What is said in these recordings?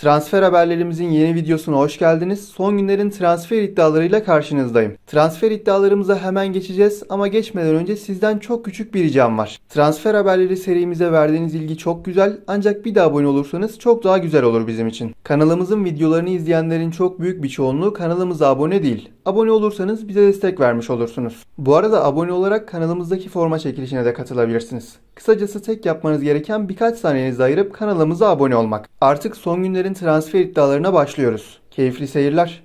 Transfer haberlerimizin yeni videosuna hoş geldiniz. Son günlerin transfer iddialarıyla karşınızdayım. Transfer iddialarımıza hemen geçeceğiz ama geçmeden önce sizden çok küçük bir ricam var. Transfer haberleri serimize verdiğiniz ilgi çok güzel ancak bir daha abone olursanız çok daha güzel olur bizim için. Kanalımızın videolarını izleyenlerin çok büyük bir çoğunluğu kanalımıza abone değil. Abone olursanız bize destek vermiş olursunuz. Bu arada abone olarak kanalımızdaki forma çekilişine de katılabilirsiniz. Kısacası tek yapmanız gereken birkaç saniyenizi ayırıp kanalımıza abone olmak. Artık son günlerin oyuncuların transfer iddialarına başlıyoruz. Keyifli seyirler.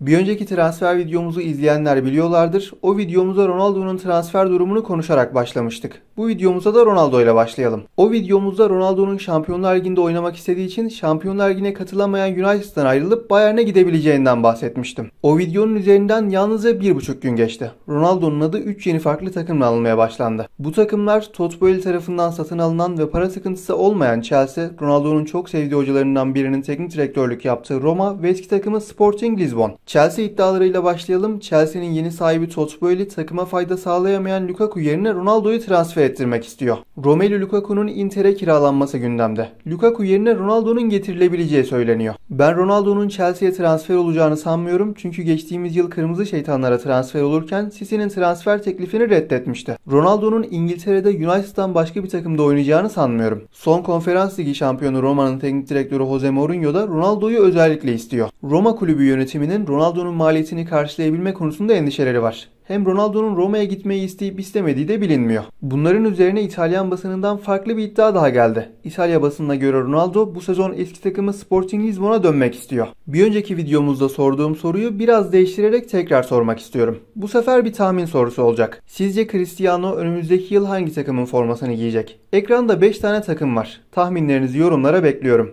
Bir önceki transfer videomuzu izleyenler biliyorlardır. O videomuzda Ronaldo'nun transfer durumunu konuşarak başlamıştık. Bu videomuza da Ronaldo ile başlayalım. O videomuzda Ronaldo'nun Şampiyonlar Ligi'nde oynamak istediği için Şampiyonlar Ligi'ne katılamayan United'dan ayrılıp Bayern'e gidebileceğinden bahsetmiştim. O videonun üzerinden yalnızca 1,5 gün geçti. Ronaldo'nun adı 3 yeni farklı takımla alınmaya başlandı. Bu takımlar Todd Boyle tarafından satın alınan ve para sıkıntısı olmayan Chelsea, Ronaldo'nun çok sevdiği hocalarından birinin teknik direktörlük yaptığı Roma ve eski takımı Sporting Lisbon. Chelsea iddialarıyla başlayalım. Chelsea'nin yeni sahibi Todd Boyle takıma fayda sağlayamayan Lukaku yerine Ronaldo'yu transfer ettirmek istiyor. Romelu Lukaku'nun Inter'e kiralanması gündemde. Lukaku yerine Ronaldo'nun getirilebileceği söyleniyor. Ben Ronaldo'nun Chelsea'ye transfer olacağını sanmıyorum çünkü geçtiğimiz yıl Kırmızı Şeytanlara transfer olurken Sisi'nin transfer teklifini reddetmişti. Ronaldo'nun İngiltere'de United'dan başka bir takımda oynayacağını sanmıyorum. Son konferans ligi şampiyonu Roma'nın teknik direktörü Jose Mourinho da Ronaldo'yu özellikle istiyor. Roma kulübü yönetiminin Ronaldo'nun maliyetini karşılayabilme konusunda endişeleri var hem Ronaldo'nun Roma'ya gitmeyi isteyip istemediği de bilinmiyor. Bunların üzerine İtalyan basınından farklı bir iddia daha geldi. İtalya basınına göre Ronaldo bu sezon eski takımı Sporting Lisbon'a dönmek istiyor. Bir önceki videomuzda sorduğum soruyu biraz değiştirerek tekrar sormak istiyorum. Bu sefer bir tahmin sorusu olacak. Sizce Cristiano önümüzdeki yıl hangi takımın formasını giyecek? Ekranda 5 tane takım var. Tahminlerinizi yorumlara bekliyorum.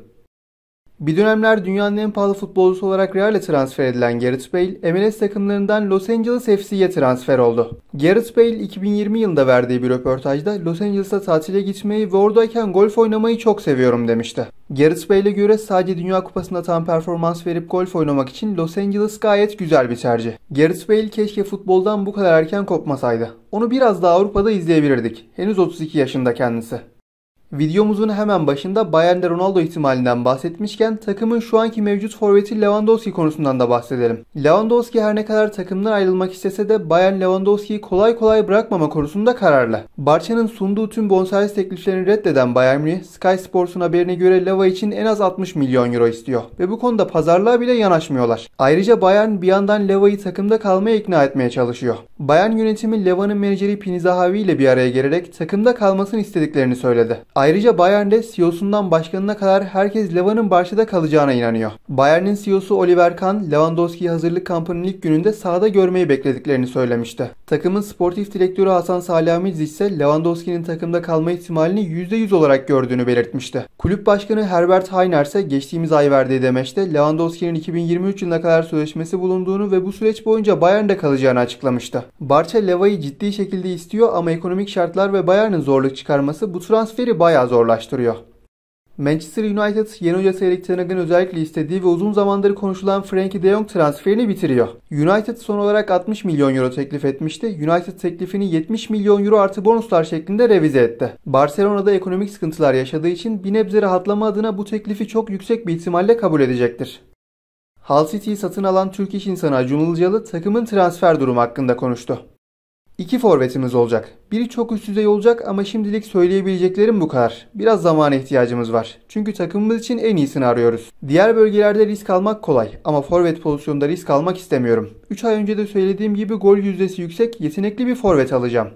Bir dönemler dünyanın en pahalı futbolcusu olarak Real'e transfer edilen Gareth Bale, MLS takımlarından Los Angeles FC'ye transfer oldu. Gareth Bale 2020 yılında verdiği bir röportajda Los Angeles'a tatile gitmeyi ve oradayken golf oynamayı çok seviyorum demişti. Gareth Bale'e göre sadece Dünya Kupası'nda tam performans verip golf oynamak için Los Angeles gayet güzel bir tercih. Gareth Bale keşke futboldan bu kadar erken kopmasaydı. Onu biraz daha Avrupa'da izleyebilirdik. Henüz 32 yaşında kendisi. Videomuzun hemen başında Bayern'de Ronaldo ihtimalinden bahsetmişken takımın şu anki mevcut forveti Lewandowski konusundan da bahsedelim. Lewandowski her ne kadar takımdan ayrılmak istese de Bayern Lewandowski'yi kolay kolay bırakmama konusunda kararlı. Barça'nın sunduğu tüm bonservis tekliflerini reddeden Bayern Münih, Sky Sports'un haberine göre Leva için en az 60 milyon euro istiyor ve bu konuda pazarlığa bile yanaşmıyorlar. Ayrıca Bayern bir yandan Leva'yı takımda kalmaya ikna etmeye çalışıyor. Bayern yönetimi Leva'nın menajeri Pinzahavi ile bir araya gelerek takımda kalmasını istediklerini söyledi. Ayrıca Bayern'de CEO'sundan başkanına kadar herkes Levan'ın Barça'da kalacağına inanıyor. Bayern'in CEO'su Oliver Kahn, Lewandowski'yi hazırlık kampının ilk gününde sahada görmeyi beklediklerini söylemişti. Takımın sportif direktörü Hasan Salihamidzic ise Lewandowski'nin takımda kalma ihtimalini %100 olarak gördüğünü belirtmişti. Kulüp başkanı Herbert Heiner ise geçtiğimiz ay verdiği demeçte Lewandowski'nin 2023 yılına kadar sözleşmesi bulunduğunu ve bu süreç boyunca Bayern'de kalacağını açıklamıştı. Barça Leva'yı ciddi şekilde istiyor ama ekonomik şartlar ve Bayern'in zorluk çıkarması bu transferi bayağı zorlaştırıyor. Manchester United yeni hocası Erik Ten Hag'ın özellikle istediği ve uzun zamandır konuşulan Frankie de Jong transferini bitiriyor. United son olarak 60 milyon euro teklif etmişti. United teklifini 70 milyon euro artı bonuslar şeklinde revize etti. Barcelona'da ekonomik sıkıntılar yaşadığı için bir nebze rahatlama adına bu teklifi çok yüksek bir ihtimalle kabul edecektir. Hull City'yi satın alan Türk iş insanı Acun Ilıcalı takımın transfer durumu hakkında konuştu. İki forvetimiz olacak. Biri çok üst düzey olacak ama şimdilik söyleyebileceklerim bu kadar. Biraz zamana ihtiyacımız var. Çünkü takımımız için en iyisini arıyoruz. Diğer bölgelerde risk almak kolay ama forvet pozisyonunda risk almak istemiyorum. 3 ay önce de söylediğim gibi gol yüzdesi yüksek yetenekli bir forvet alacağım.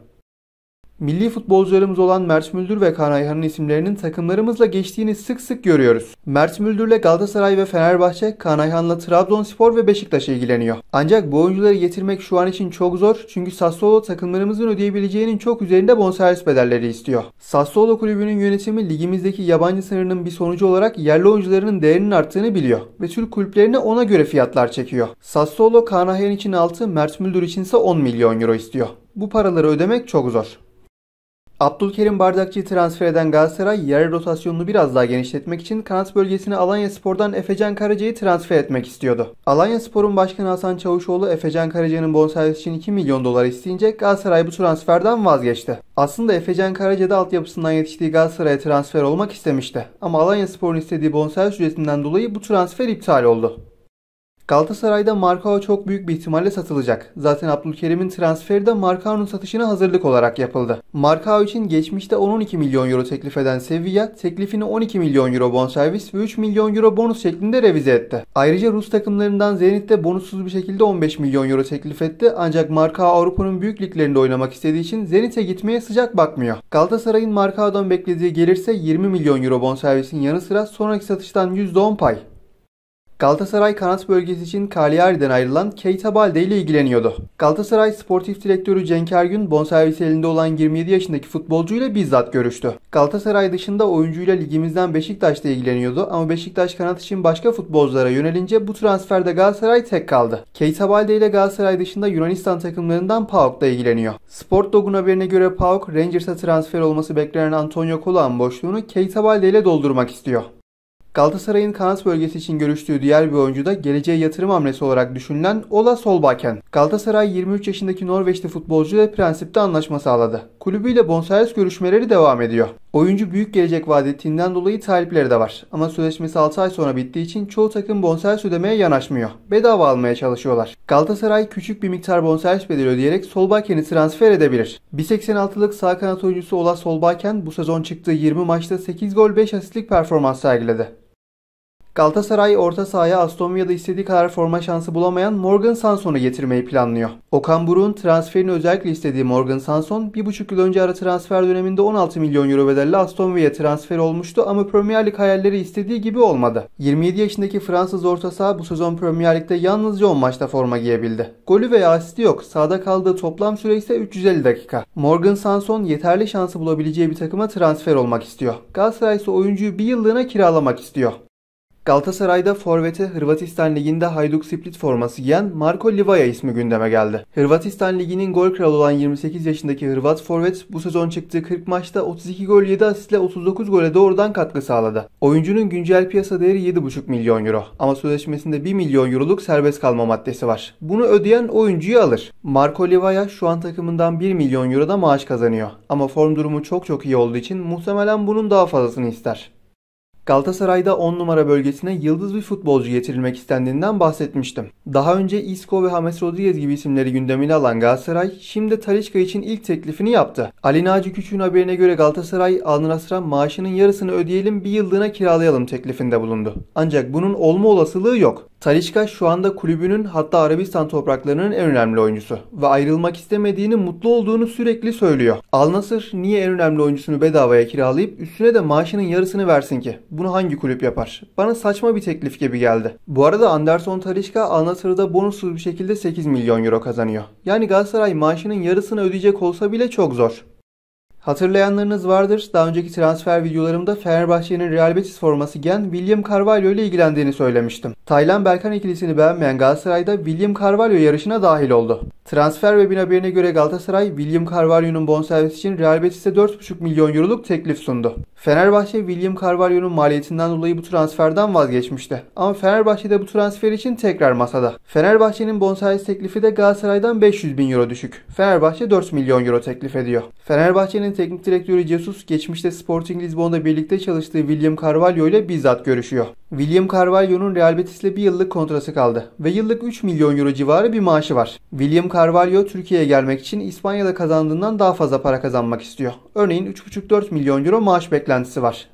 Milli futbolcularımız olan Mert Müldür ve Kaan Ayhan'ın isimlerinin takımlarımızla geçtiğini sık sık görüyoruz. Mert Müldür'le Galatasaray ve Fenerbahçe, Kaan Ayhan'la Trabzonspor ve Beşiktaş ilgileniyor. Ancak bu oyuncuları getirmek şu an için çok zor çünkü Sassuolo takımlarımızın ödeyebileceğinin çok üzerinde bonservis bedelleri istiyor. Sassuolo kulübünün yönetimi ligimizdeki yabancı sınırının bir sonucu olarak yerli oyuncularının değerinin arttığını biliyor ve Türk kulüplerine ona göre fiyatlar çekiyor. Sassuolo Kaan Ayhan için 6, Mert Müldür için ise 10 milyon euro istiyor. Bu paraları ödemek çok zor. Abdülkerim Bardakçı'yı transfer eden Galatasaray yarı rotasyonunu biraz daha genişletmek için kanat bölgesine Alanya Spor'dan Efecan Karaca'yı transfer etmek istiyordu. Alanya Spor'un başkanı Hasan Çavuşoğlu Efecan Karaca'nın bonservis için 2 milyon dolar isteyince Galatasaray bu transferden vazgeçti. Aslında Efecan Karaca da altyapısından yetiştiği Galatasaray'a transfer olmak istemişti. Ama Alanya Spor'un istediği bonservis ücretinden dolayı bu transfer iptal oldu. Galatasaray'da Marcao çok büyük bir ihtimalle satılacak. Zaten Abdülkerim'in transferi de Marcao'nun satışına hazırlık olarak yapıldı. Marcao için geçmişte 12 milyon euro teklif eden Sevilla teklifini 12 milyon euro bonservis ve 3 milyon euro bonus şeklinde revize etti. Ayrıca Rus takımlarından Zenit de bonussuz bir şekilde 15 milyon euro teklif etti ancak Marcao Avrupa'nın büyük liglerinde oynamak istediği için Zenit'e gitmeye sıcak bakmıyor. Galatasaray'ın Marcao'dan beklediği gelirse 20 milyon euro bonservisin yanı sıra sonraki satıştan %10 pay. Galatasaray kanat bölgesi için Cagliari'den ayrılan Keita Balde ile ilgileniyordu. Galatasaray sportif direktörü Cenk Ergün bonservis elinde olan 27 yaşındaki futbolcuyla bizzat görüştü. Galatasaray dışında oyuncuyla ligimizden Beşiktaş'ta ilgileniyordu ama Beşiktaş kanat için başka futbolculara yönelince bu transferde Galatasaray tek kaldı. Keita Balde ile Galatasaray dışında Yunanistan takımlarından PAOK'la ilgileniyor. Sport Dog'un haberine göre PAOK Rangers'a transfer olması beklenen Antonio Colan boşluğunu Keita Balde ile doldurmak istiyor. Galatasaray'ın kanat bölgesi için görüştüğü diğer bir oyuncu da geleceğe yatırım hamlesi olarak düşünülen Ola Solbakken. Galatasaray 23 yaşındaki Norveçli futbolcu ile prensipte anlaşma sağladı. Kulübüyle bonservis görüşmeleri devam ediyor. Oyuncu büyük gelecek vaat ettiğinden dolayı talipleri de var. Ama sözleşmesi 6 ay sonra bittiği için çoğu takım bonservis ödemeye yanaşmıyor. Bedava almaya çalışıyorlar. Galatasaray küçük bir miktar bonservis bedeli ödeyerek Solbaken'i transfer edebilir. 1.86'lık sağ kanat oyuncusu Ola Solbaken bu sezon çıktığı 20 maçta 8 gol 5 asistlik performans sergiledi. Galatasaray orta sahaya Aston Villa'da istediği kadar forma şansı bulamayan Morgan Sanson'u getirmeyi planlıyor. Okan Buruk'un transferini özellikle istediği Morgan Sanson 1,5 yıl önce ara transfer döneminde 16 milyon euro bedelli Aston Villa transfer olmuştu ama Premier Lig hayalleri istediği gibi olmadı. 27 yaşındaki Fransız orta saha bu sezon Premier Lig'de yalnızca 10 maçta forma giyebildi. Golü veya asisti yok. Sahada kaldığı toplam süre ise 350 dakika. Morgan Sanson yeterli şansı bulabileceği bir takıma transfer olmak istiyor. Galatasaray ise oyuncuyu bir yıllığına kiralamak istiyor. Galatasaray'da Forvet'i Hırvatistan Ligi'nde Hayduk Split forması giyen Marko Livaya ismi gündeme geldi. Hırvatistan Ligi'nin gol kralı olan 28 yaşındaki Hırvat forvet bu sezon çıktığı 40 maçta 32 gol 7 asistle 39 gole doğrudan katkı sağladı. Oyuncunun güncel piyasa değeri 7,5 milyon euro ama sözleşmesinde 1 milyon euroluk serbest kalma maddesi var. Bunu ödeyen oyuncuyu alır. Marco Livaya şu an takımından 1 milyon euro da maaş kazanıyor ama form durumu çok çok iyi olduğu için muhtemelen bunun daha fazlasını ister. Galatasaray'da 10 numara bölgesine yıldız bir futbolcu getirilmek istendiğinden bahsetmiştim. Daha önce Isco ve James Rodriguez gibi isimleri gündemine alan Galatasaray şimdi Talişka için ilk teklifini yaptı. Ali Naci Küçük'ün haberine göre Galatasaray alnına Nasr'a maaşının yarısını ödeyelim bir yıllığına kiralayalım teklifinde bulundu. Ancak bunun olma olasılığı yok. Talişka şu anda kulübünün hatta Arabistan topraklarının en önemli oyuncusu ve ayrılmak istemediğini mutlu olduğunu sürekli söylüyor. Al Nasır niye en önemli oyuncusunu bedavaya kiralayıp üstüne de maaşının yarısını versin ki? Bunu hangi kulüp yapar? Bana saçma bir teklif gibi geldi. Bu arada Anderson Talişka Al Nasır'da bonussuz bir şekilde 8 milyon euro kazanıyor. Yani Galatasaray maaşının yarısını ödeyecek olsa bile çok zor. Hatırlayanlarınız vardır. Daha önceki transfer videolarımda Fenerbahçe'nin Real Betis forması gen William Carvalho ile ilgilendiğini söylemiştim. Taylan Berkan ikilisini beğenmeyen Galatasaray'da William Carvalho yarışına dahil oldu. Transfer Web'in haberine göre Galatasaray, William Carvalho'nun bonservis için Real Betis'e 4,5 milyon euroluk teklif sundu. Fenerbahçe, William Carvalho'nun maliyetinden dolayı bu transferden vazgeçmişti. Ama Fenerbahçe de bu transfer için tekrar masada. Fenerbahçe'nin bonservis teklifi de Galatasaray'dan 500 bin euro düşük. Fenerbahçe 4 milyon euro teklif ediyor. Fenerbahçe'nin Fenerbahçe'nin teknik direktörü Jesus geçmişte Sporting Lisbon'da birlikte çalıştığı William Carvalho ile bizzat görüşüyor. William Carvalho'nun Real Betis'le bir yıllık kontrası kaldı ve yıllık 3 milyon euro civarı bir maaşı var. William Carvalho Türkiye'ye gelmek için İspanya'da kazandığından daha fazla para kazanmak istiyor. Örneğin 3,5-4 milyon euro maaş beklentisi var.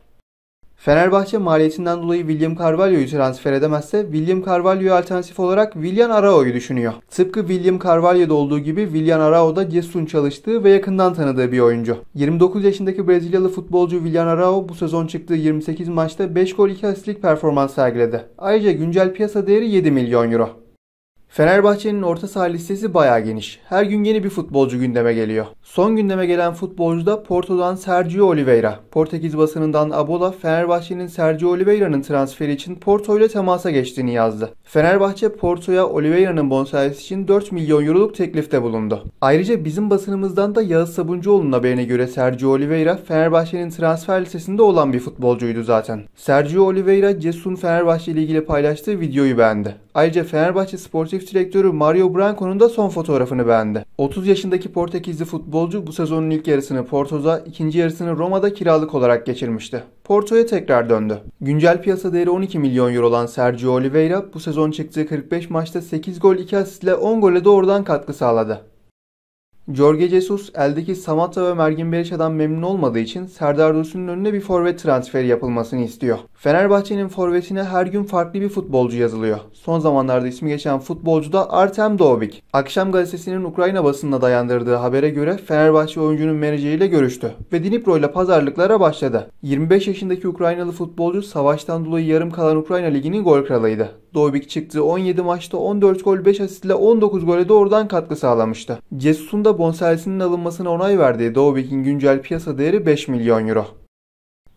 Fenerbahçe maliyetinden dolayı William Carvalho'yu transfer edemezse William Carvalho'yu alternatif olarak William Arao'yu düşünüyor. Tıpkı William Carvalho'da olduğu gibi William Arao da Giresun çalıştığı ve yakından tanıdığı bir oyuncu. 29 yaşındaki Brezilyalı futbolcu William Arao bu sezon çıktığı 28 maçta 5 gol 2 asistlik performans sergiledi. Ayrıca güncel piyasa değeri 7 milyon euro. Fenerbahçe'nin orta saha listesi bayağı geniş. Her gün yeni bir futbolcu gündeme geliyor. Son gündeme gelen futbolcu da Porto'dan Sergio Oliveira. Portekiz basınından Abola, Fenerbahçe'nin Sergio Oliveira'nın transferi için Porto ile temasa geçtiğini yazdı. Fenerbahçe Porto'ya Oliveira'nın bonservisi için 4 milyon euroluk teklifte bulundu. Ayrıca bizim basınımızdan da Yağız Sabuncuoğlu'nun haberine göre Sergio Oliveira Fenerbahçe'nin transfer listesinde olan bir futbolcuydu zaten. Sergio Oliveira Cesun Fenerbahçe ile ilgili paylaştığı videoyu beğendi. Ayrıca Fenerbahçe Sportif Direktörü Mario Branco'nun da son fotoğrafını beğendi. 30 yaşındaki Portekizli futbolcu bu sezonun ilk yarısını Porto'da, ikinci yarısını Roma'da kiralık olarak geçirmişti. Porto'ya tekrar döndü. Güncel piyasa değeri 12 milyon euro olan Sergio Oliveira bu sezon çıktığı 45 maçta 8 gol 2 asistle 10 gole doğrudan katkı sağladı. Jorge Jesus eldeki Samatta ve Mergin Berisha'dan memnun olmadığı için Serdar Dursun'un önüne bir forvet transferi yapılmasını istiyor. Fenerbahçe'nin forvetine her gün farklı bir futbolcu yazılıyor. Son zamanlarda ismi geçen futbolcu da Artem Doğbik. Akşam gazetesinin Ukrayna basınına dayandırdığı habere göre Fenerbahçe oyuncunun menajeriyle görüştü ve Dnipro ile pazarlıklara başladı. 25 yaşındaki Ukraynalı futbolcu savaştan dolayı yarım kalan Ukrayna Ligi'nin gol kralıydı. Doğbik çıktığı 17 maçta 14 gol 5 asistle 19 gole doğrudan katkı sağlamıştı. Jesus'un da bonservisinin alınmasına onay verdiği Dovbik'in güncel piyasa değeri 5 milyon euro.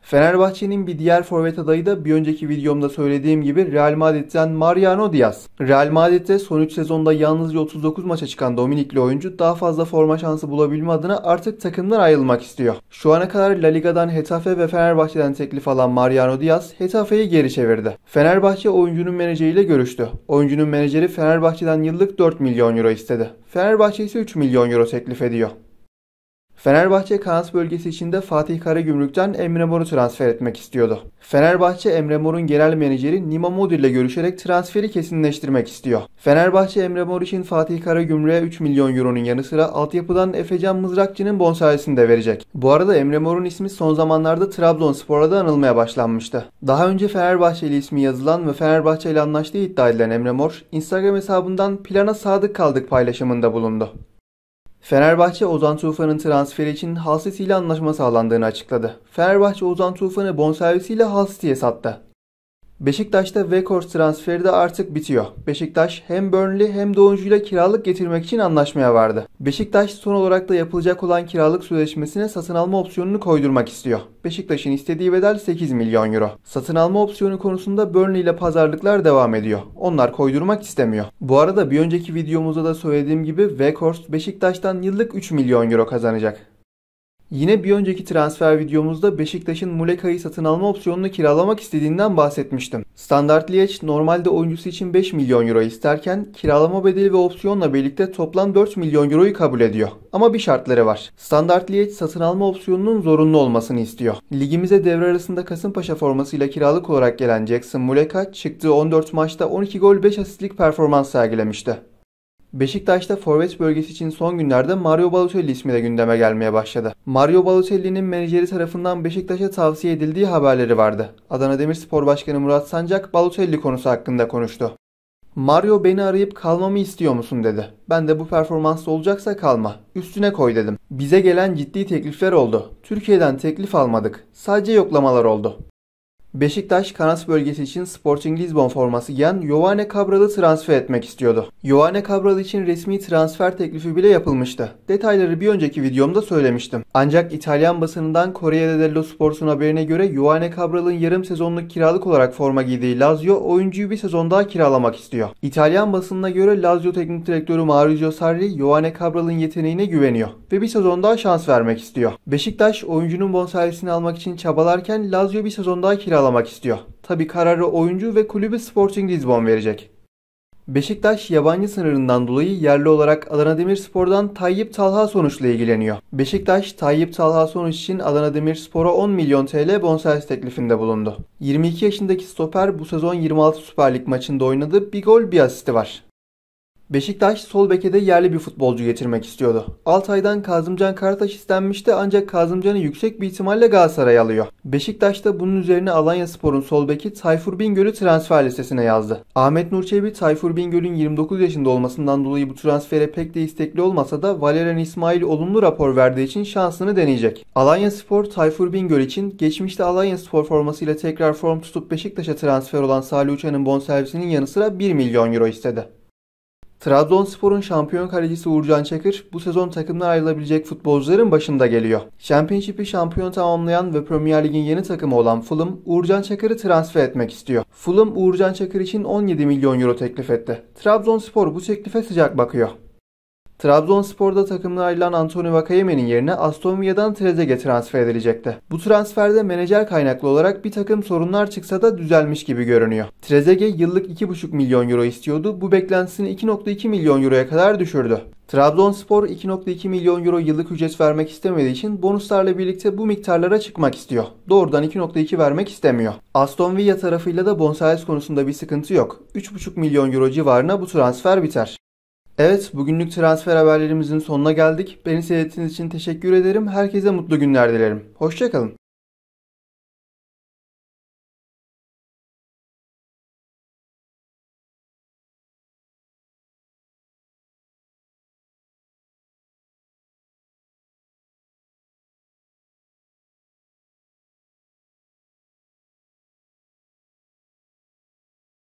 Fenerbahçe'nin bir diğer forvet adayı da bir önceki videomda söylediğim gibi Real Madrid'den Mariano Diaz. Real Madrid'de son 3 sezonda yalnızca 39 maça çıkan Dominikli oyuncu daha fazla forma şansı bulabilme adına artık takımdan ayrılmak istiyor. Şu ana kadar La Liga'dan Hetafe ve Fenerbahçe'den teklif alan Mariano Diaz, Hetafe'yi geri çevirdi. Fenerbahçe oyuncunun menajeriyle görüştü. Oyuncunun menajeri Fenerbahçe'den yıllık 4 milyon euro istedi. Fenerbahçe ise 3 milyon euro teklif ediyor. Fenerbahçe Kans bölgesi içinde Fatih Karagümrük'ten Emre Mor'u transfer etmek istiyordu. Fenerbahçe Emre Mor'un genel menajeri Nima Modur ile görüşerek transferi kesinleştirmek istiyor. Fenerbahçe Emre Mor için Fatih Karagümrük'e 3 milyon euronun yanı sıra altyapıdan Efecan Mızrakçı'nın bonservisini de verecek. Bu arada Emre Mor'un ismi son zamanlarda Trabzonspor'a da anılmaya başlanmıştı. Daha önce Fenerbahçe ile ismi yazılan ve Fenerbahçe ile anlaştığı iddia edilen Emre Mor, Instagram hesabından plana sadık kaldık paylaşımında bulundu. Fenerbahçe Ozan Tufan'ın transferi için Halsit ile anlaşma sağlandığını açıkladı. Fenerbahçe Ozan Tufan'ı bonservisiyle Halsit'e sattı. Beşiktaş'ta Weghorst transferi de artık bitiyor. Beşiktaş hem Burnley hem de oyuncuyla kiralık getirmek için anlaşmaya vardı. Beşiktaş son olarak da yapılacak olan kiralık sözleşmesine satın alma opsiyonunu koydurmak istiyor. Beşiktaş'ın istediği bedel 8 milyon euro. Satın alma opsiyonu konusunda Burnley ile pazarlıklar devam ediyor. Onlar koydurmak istemiyor. Bu arada bir önceki videomuzda da söylediğim gibi Weghorst Beşiktaş'tan yıllık 3 milyon euro kazanacak. Yine bir önceki transfer videomuzda Beşiktaş'ın Muleka'yı satın alma opsiyonunu kiralamak istediğinden bahsetmiştim. Standart Liège normalde oyuncusu için 5 milyon euro isterken kiralama bedeli ve opsiyonla birlikte toplam 4 milyon euroyu kabul ediyor. Ama bir şartları var. Standart Liège satın alma opsiyonunun zorunlu olmasını istiyor. Ligimize devre arasında Kasımpaşa formasıyla kiralık olarak gelen Jackson Muleka çıktığı 14 maçta 12 gol 5 asistlik performans sergilemişti. Beşiktaş'ta forvet bölgesi için son günlerde Mario Balotelli ismi de gündeme gelmeye başladı. Mario Balotelli'nin menajeri tarafından Beşiktaş'a tavsiye edildiği haberleri vardı. Adana Demirspor Başkanı Murat Sancak Balotelli konusu hakkında konuştu. Mario beni arayıp kalmamı istiyor musun dedi. Ben de bu performansla olacaksa kalma. Üstüne koy dedim. Bize gelen ciddi teklifler oldu. Türkiye'den teklif almadık. Sadece yoklamalar oldu. Beşiktaş kanat bölgesi için Sporting Lisbon forması giyen Yovane Cabral'ı transfer etmek istiyordu. Yovane Cabral için resmi transfer teklifi bile yapılmıştı. Detayları bir önceki videomda söylemiştim. Ancak İtalyan basınından Corriere dello Sport'un haberine göre Yovane Cabral'ın yarım sezonluk kiralık olarak forma giydiği Lazio oyuncuyu bir sezon daha kiralamak istiyor. İtalyan basınına göre Lazio teknik direktörü Maurizio Sarri Yovane Cabral'ın yeteneğine güveniyor ve bir sezon daha şans vermek istiyor. Beşiktaş oyuncunun bonservisini almak için çabalarken Lazio bir sezon daha kiralamak kiralamak istiyor. Tabi kararı oyuncu ve kulübü Sporting Lisbon verecek. Beşiktaş yabancı sınırından dolayı yerli olarak Adana Demirspor'dan Tayyip Talha Sonuç'la ilgileniyor. Beşiktaş, Tayyip Talha Sonuç için Adana Demirspor'a 10 milyon TL bonservis teklifinde bulundu. 22 yaşındaki stoper bu sezon 26 Süper Lig maçında oynadı, bir gol bir asisti var. Beşiktaş sol bekede yerli bir futbolcu getirmek istiyordu. Altay'dan Kazımcan Karataş istenmişti ancak Kazımcan'ı yüksek bir ihtimalle Galatasaray alıyor. Beşiktaş da bunun üzerine Alanya Spor'un sol beki Tayfur Bingöl'ü transfer listesine yazdı. Ahmet Nurçebi Tayfur Bingöl'ün 29 yaşında olmasından dolayı bu transfere pek de istekli olmasa da Valerian İsmail olumlu rapor verdiği için şansını deneyecek. Alanya Spor Tayfur Bingöl için geçmişte Alanya Spor formasıyla tekrar form tutup Beşiktaş'a transfer olan Salih Uçan'ın bonservisinin yanı sıra 1 milyon euro istedi. Trabzonspor'un şampiyon kalecisi Uğurcan Çakır bu sezon takımdan ayrılabilecek futbolcuların başında geliyor. Championship'i şampiyon tamamlayan ve Premier Lig'in yeni takımı olan Fulham, Uğurcan Çakır'ı transfer etmek istiyor. Fulham, Uğurcan Çakır için 17 milyon euro teklif etti. Trabzonspor bu teklife sıcak bakıyor. Trabzonspor'da takımına ayrılan Antonio Vakayeme'nin yerine Aston Villa'dan Trezeguet transfer edilecekti. Bu transferde menajer kaynaklı olarak bir takım sorunlar çıksa da düzelmiş gibi görünüyor. Trezeguet yıllık 2,5 milyon euro istiyordu. Bu beklentisini 2,2 milyon euroya kadar düşürdü. Trabzonspor 2.2 milyon euro yıllık ücret vermek istemediği için bonuslarla birlikte bu miktarlara çıkmak istiyor. Doğrudan 2.2 vermek istemiyor. Aston Villa tarafıyla da bonservis konusunda bir sıkıntı yok. 3.5 milyon euro civarına bu transfer biter. Evet, bugünlük transfer haberlerimizin sonuna geldik. Beni seyrettiğiniz için teşekkür ederim. Herkese mutlu günler dilerim. Hoşçakalın.